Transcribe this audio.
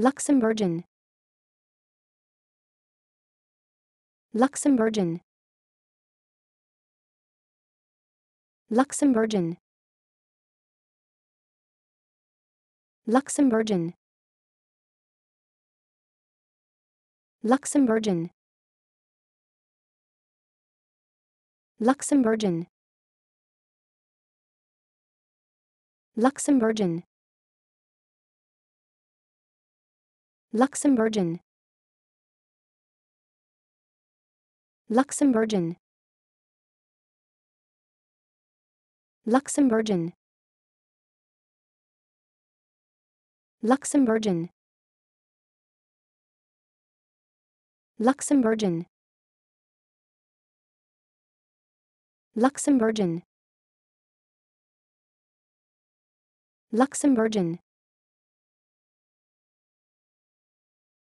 Luxembourgian Luxembourgian Luxembourgian Luxembourgian Luxembourgian Luxembourgian Luxembourgian Luxembourgian Luxembourgian Luxembourgian Luxembourgian Luxembourgian Luxembourgian Luxembourgian